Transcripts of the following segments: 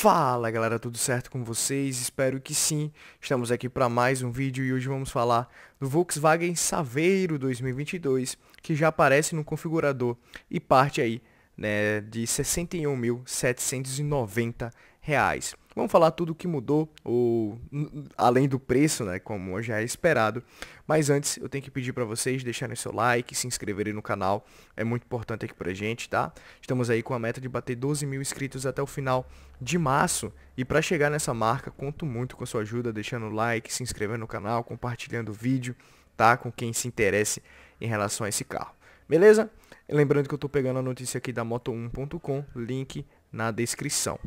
Fala galera, tudo certo com vocês? Espero que sim. Estamos aqui para mais um vídeo e hoje vamos falar do Volkswagen Saveiro 2022, que já aparece no configurador e parte aí né, de R$ 61.790. Vamos falar tudo o que mudou, ou além do preço, né, como já é esperado. Mas antes, eu tenho que pedir para vocês deixarem seu like, se inscreverem no canal, é muito importante aqui pra gente, tá? Estamos aí com a meta de bater 12 mil inscritos até o final de março, e para chegar nessa marca, conto muito com sua ajuda, deixando like, se inscrevendo no canal, compartilhando o vídeo, tá? Com quem se interesse em relação a esse carro. Beleza? Lembrando que eu estou pegando a notícia aqui da Moto1.com, link na descrição.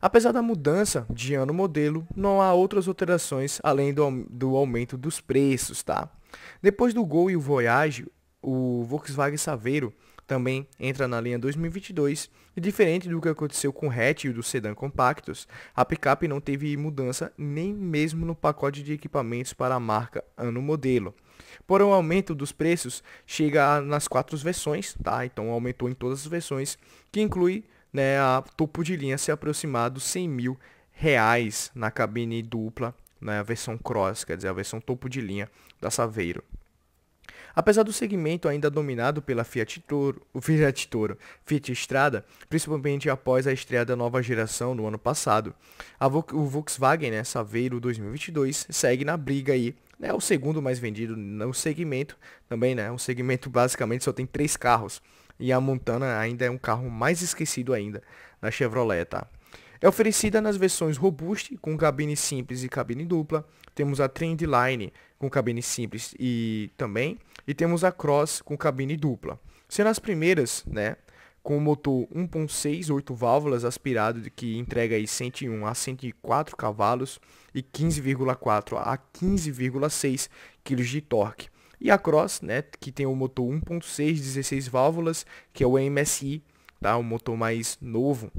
Apesar da mudança de ano modelo, não há outras alterações além do, do aumento dos preços, tá? Depois do Gol e o Voyage, o Volkswagen Saveiro também entra na linha 2022 e diferente do que aconteceu com o hatch e do sedã compactos, a picape não teve mudança nem mesmo no pacote de equipamentos para a marca ano modelo. Por um aumento dos preços chega nas quatro versões, tá? Então aumentou em todas as versões, que inclui né, a topo de linha se aproximar dos 100 mil reais na cabine dupla, né, a versão cross, quer dizer, a versão topo de linha da Saveiro. Apesar do segmento ainda dominado pela Fiat Toro, Fiat Toro, Fiat Strada, principalmente após a estreia da nova geração no ano passado, Vo o Volkswagen né, Saveiro 2022 segue na briga aí, né, o segundo mais vendido no segmento também, né, um segmento basicamente só tem três carros, e a Montana ainda é um carro mais esquecido ainda da Chevrolet, tá? É oferecida nas versões Robust, com cabine simples e cabine dupla. Temos a Trendline, com cabine simples e também. E temos a Cross, com cabine dupla. Sendo as primeiras, né? Com o motor 1.6, 8 válvulas aspirado, que entrega aí 101 a 104 cavalos e 15,4 a 15,6 kg de torque. E a Cross, né, que tem o motor 1.6, 16 válvulas, que é o MSI, tá? O motor mais novo,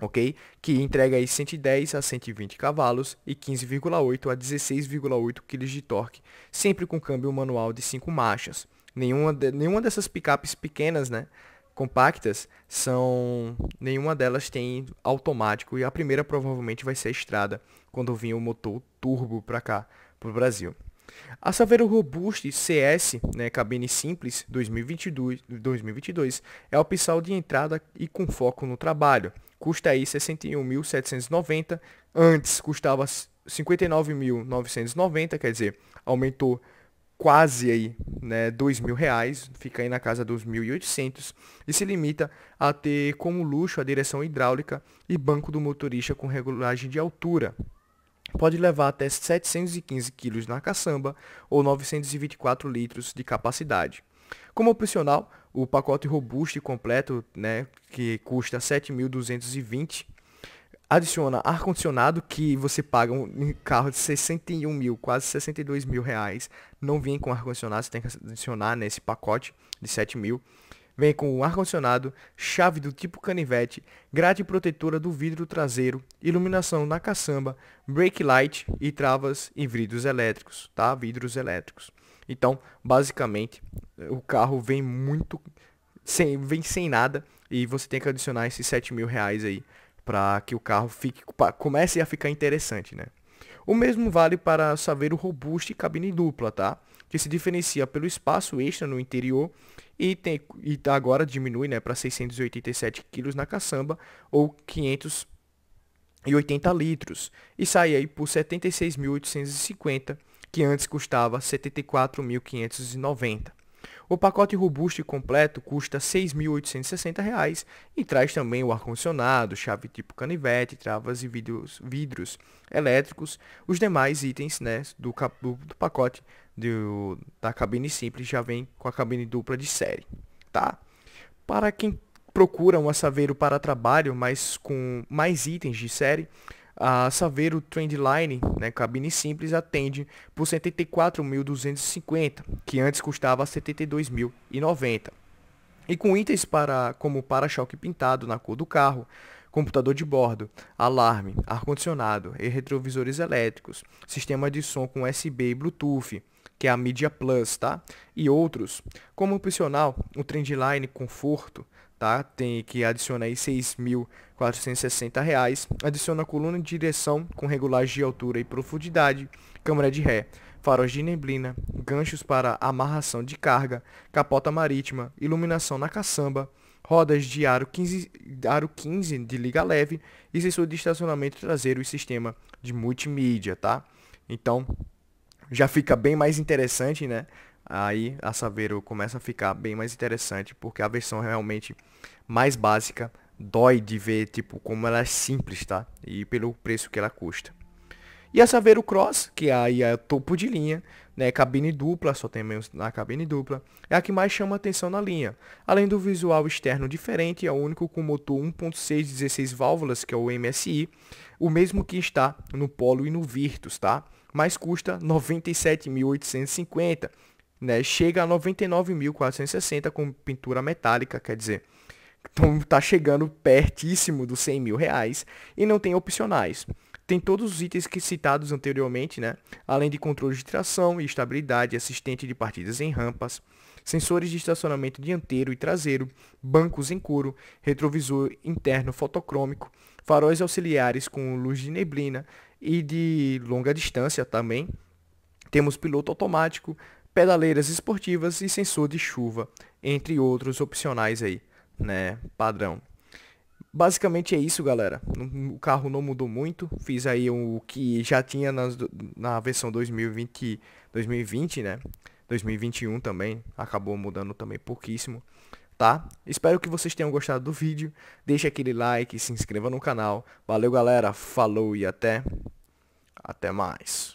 ok? Que entrega aí 110 a 120 cavalos e 15,8 a 16,8 kg de torque, sempre com câmbio manual de 5 marchas. Nenhuma, de, nenhuma dessas picapes pequenas, né? compactas são nenhuma delas tem automático e a primeira provavelmente vai ser a estrada quando vir o motor turbo para cá para o Brasil. A Saveiro Robust CS, né, cabine simples 2022, 2022, é a opção de entrada e com foco no trabalho. Custa aí 61.790, antes custava 59.990, quer dizer, aumentou quase aí, né, dois mil reais, fica aí na casa dos 1.800 e se limita a ter como luxo a direção hidráulica e banco do motorista com regulagem de altura, pode levar até 715 kg na caçamba ou 924 litros de capacidade. Como opcional, o pacote robusto e completo, né, que custa 7.220, adiciona ar-condicionado, que você paga um carro de 61 mil, quase 62 mil reais, não vem com ar-condicionado, você tem que adicionar nesse pacote de 7 mil, Vem com ar-condicionado, chave do tipo canivete, grade protetora do vidro traseiro, iluminação na caçamba, brake light e travas e vidros elétricos, tá? Vidros elétricos. Então, basicamente, o carro vem muito sem, vem sem nada e você tem que adicionar esses 7 mil reais aí para que o carro fique comece a ficar interessante, né? O mesmo vale para o robusto e cabine dupla, tá? que se diferencia pelo espaço extra no interior e, tem, e tá agora diminui né, para 687 quilos na caçamba ou 580 litros e sai aí por 76.850 que antes custava 74.590. O pacote robusto e completo custa R$ 6.860 e traz também o ar-condicionado, chave tipo canivete, travas e vidros, vidros elétricos, os demais itens né, do, do, pacote do, da cabine simples já vem com a cabine dupla de série. Tá? Para quem procura um assaveiro para trabalho, mas com mais itens de série, a Saveiro Trendline, né, cabine simples, atende por 74.250, que antes custava 72.090. E com itens para, como para-choque pintado na cor do carro, computador de bordo, alarme, ar-condicionado e retrovisores elétricos, sistema de som com USB e Bluetooth, que é a Media Plus, tá? E outros. Como opcional, o Trendline Conforto tá? Tem que adicionar aí 6.460 reais. Adiciona coluna de direção com regulagem de altura e profundidade, câmara de ré, faróis de neblina, ganchos para amarração de carga, capota marítima, iluminação na caçamba, rodas de aro 15, aro 15 de liga leve e sensor de estacionamento traseiro e sistema de multimídia, tá? Então, já fica bem mais interessante, né? Aí a Saveiro começa a ficar bem mais interessante, porque a versão é realmente mais básica dói de ver tipo como ela é simples, tá? E pelo preço que ela custa. E a Saveiro Cross, que aí é topo de linha, né? Cabine dupla, só tem menos na cabine dupla, é a que mais chama atenção na linha. Além do visual externo diferente, é o único com motor 1.6 16 válvulas, que é o MSI, o mesmo que está no Polo e no Virtus, tá? Mas custa 97.850 né, chega a 99.460 com pintura metálica, quer dizer, então tá chegando pertíssimo dos 100 mil reais e não tem opcionais. Tem todos os itens que citados anteriormente, né? além de controle de tração e estabilidade, assistente de partidas em rampas, sensores de estacionamento dianteiro e traseiro, bancos em couro, retrovisor interno fotocrômico, faróis auxiliares com luz de neblina e de longa distância também. Temos piloto automático, pedaleiras esportivas e sensor de chuva, entre outros opcionais aí, né, padrão. Basicamente é isso, galera. O carro não mudou muito. Fiz aí o que já tinha na, na versão 2020, 2020, né? 2021 também. Acabou mudando também pouquíssimo, tá? Espero que vocês tenham gostado do vídeo. deixa aquele like, se inscreva no canal. Valeu, galera. Falou e até... Até mais.